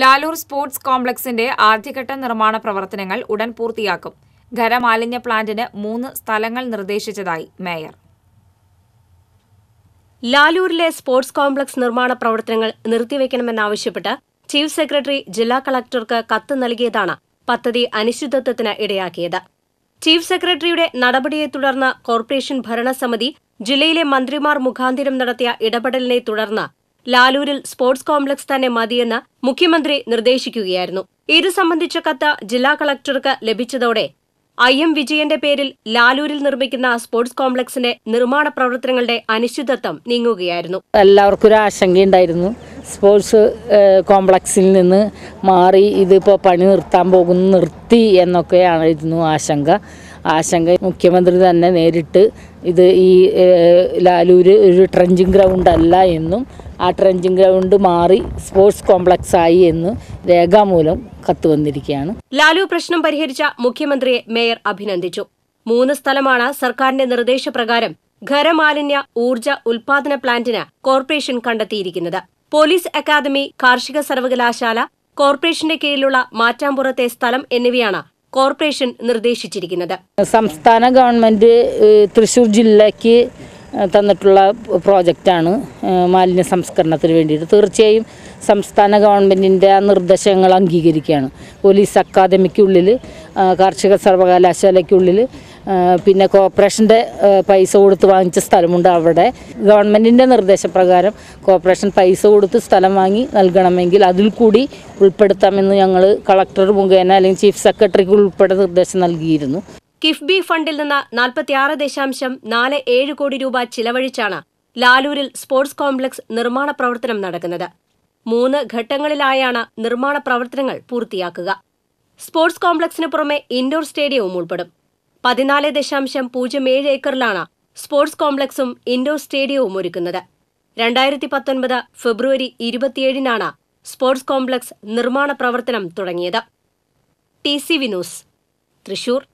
Lalur sports കോംപ്ലക്സിന്റെ ആദ്യഘട്ട നിർമ്മാണ പ്രവർത്തനങ്ങൾ ഉടൻ പൂർത്തിയാക്കും ഖരമാലിന്യ പ്ലാന്റിന് മൂന്ന് സ്ഥലങ്ങൾ നിർദ്ദേശിച്ചതായി മേയർ ലാലൂരിലെ സ്പോർട്സ് കോംപ്ലക്സ് നിർമ്മാണ പ്രവർത്തനങ്ങൾ നിർത്തിവെക്കണമെന്നാവശ്യപ്പെട്ട് ചീഫ് സെക്രട്ടറി ജില്ലാ കളക്ടർക്ക് കത്ത് നൽകിയതാണ് പദ്ധതി അനിശ്ചിതത്വത്തിന് ഇടയാക്കിയത് ചീഫ് സെക്രട്ടറിയുടെ നടപടിയെ തുടർന്ന് കോർപ്പറേഷൻ ഭരണസമിതി ജില്ലയിലെ മന്ത്രിമാർ മുഖാന്തിരം നടത്തിയ ഇടപെടലിനെ തുടർന്ന് ലാലൂരിൽ സ്പോർട്സ് കോംപ്ലക്സ് തന്നെ മതിയെന്ന് മുഖ്യമന്ത്രി നിർദ്ദേശിക്കുകയായിരുന്നു ഇത് സംബന്ധിച്ച കത്ത് ജില്ലാ കളക്ടർക്ക് ലഭിച്ചതോടെ ഐ എം വിജയന്റെ പേരിൽ ലാലൂരിൽ നിർമ്മിക്കുന്ന സ്പോർട്സ് കോംപ്ലക്സിന്റെ നിർമ്മാണ പ്രവർത്തനങ്ങളുടെ അനിശ്ചിതത്വം നീങ്ങുകയായിരുന്നു എല്ലാവർക്കും ഒരു ആശങ്കയുണ്ടായിരുന്നു സ്പോർട്സ് കോംപ്ലക്സിൽ നിന്ന് മാറി ഇതിപ്പോൾ പണി നിർത്താൻ പോകുന്നു നിർത്തി എന്നൊക്കെയായിരുന്നു ആശങ്ക ആശങ്ക മുഖ്യമന്ത്രി തന്നെ നേരിട്ട് ഇത് ഈ ലാലൂര് ഒരു ട്രഞ്ചിങ് ഗ്രൗണ്ട് അല്ല എന്നും ആ ട്രഞ്ചിങ് ഗ്രൗണ്ട് മാറി സ്പോർട്സ് കോംപ്ലക്സ് ആയി എന്ന് രേഖാമൂലം കത്ത് വന്നിരിക്കുകയാണ് ലാലു പ്രശ്നം പരിഹരിച്ച മുഖ്യമന്ത്രിയെ മേയർ അഭിനന്ദിച്ചു മൂന്ന് സ്ഥലമാണ് സർക്കാരിന്റെ നിർദ്ദേശപ്രകാരം ഖരമാലിന്യ ഊർജ ഉൽപാദന പ്ലാന്റിന് കോർപ്പറേഷൻ കണ്ടെത്തിയിരിക്കുന്നത് പോലീസ് അക്കാദമി കാർഷിക സർവകലാശാല കോർപ്പറേഷന്റെ കീഴിലുള്ള മാറ്റാമ്പുറത്തെ സ്ഥലം എന്നിവയാണ് കോർപ്പറേഷൻ നിർദ്ദേശിച്ചിരിക്കുന്നത് സംസ്ഥാന ഗവൺമെന്റ് തൃശൂർ ജില്ലയ്ക്ക് തന്നിട്ടുള്ള പ്രോജക്റ്റാണ് മാലിന്യ സംസ്കരണത്തിന് വേണ്ടിയിട്ട് തീർച്ചയായും സംസ്ഥാന ഗവൺമെൻറ്റിൻ്റെ ആ നിർദ്ദേശങ്ങൾ അംഗീകരിക്കുകയാണ് പോലീസ് അക്കാദമിക്കുള്ളിൽ കാർഷിക സർവകലാശാലയ്ക്കുള്ളിൽ പിന്നെ കോർപ്പറേഷൻ്റെ പൈസ കൊടുത്ത് വാങ്ങിച്ച സ്ഥലമുണ്ട് അവിടെ ഗവൺമെൻറ്റിൻ്റെ നിർദ്ദേശപ്രകാരം കോർപ്പറേഷൻ പൈസ കൊടുത്ത് സ്ഥലം വാങ്ങി നൽകണമെങ്കിൽ അതിൽ കൂടി ഉൾപ്പെടുത്താമെന്ന് ഞങ്ങൾ കളക്ടർ മുഖേന അല്ലെങ്കിൽ ചീഫ് സെക്രട്ടറിക്ക് ഉൾപ്പെടെ നിർദ്ദേശം നൽകിയിരുന്നു കിഫ്ബി ഫണ്ടിൽ നിന്ന് നാൽപ്പത്തിയാറ് ദശാംശം നാല് ഏഴ് കോടി രൂപ ചിലവഴിച്ചാണ് ലാലൂരിൽ സ്പോർട്സ് കോംപ്ലക്സ് നിർമ്മാണ പ്രവർത്തനം നടക്കുന്നത് മൂന്ന് ഘട്ടങ്ങളിലായാണ് നിർമ്മാണ പ്രവർത്തനങ്ങൾ പൂർത്തിയാക്കുക സ്പോർട്സ് കോംപ്ലക്സിന് പുറമെ ഇൻഡോർ സ്റ്റേഡിയവും ഉൾപ്പെടും പതിനാല് ദശാംശം പൂജ്യം ഏഴ് ഏക്കറിലാണ് സ്പോർട്സ് കോംപ്ലക്സും ഇൻഡോർ സ്റ്റേഡിയവും ഒരുക്കുന്നത് രണ്ടായിരത്തി പത്തൊൻപത് ഫെബ്രുവരി ഇരുപത്തിയേഴിനാണ് സ്പോർട്സ് കോംപ്ലക്സ് നിർമ്മാണ പ്രവർത്തനം തുടങ്ങിയത് ടി സി വിനൂസ് തൃശൂർ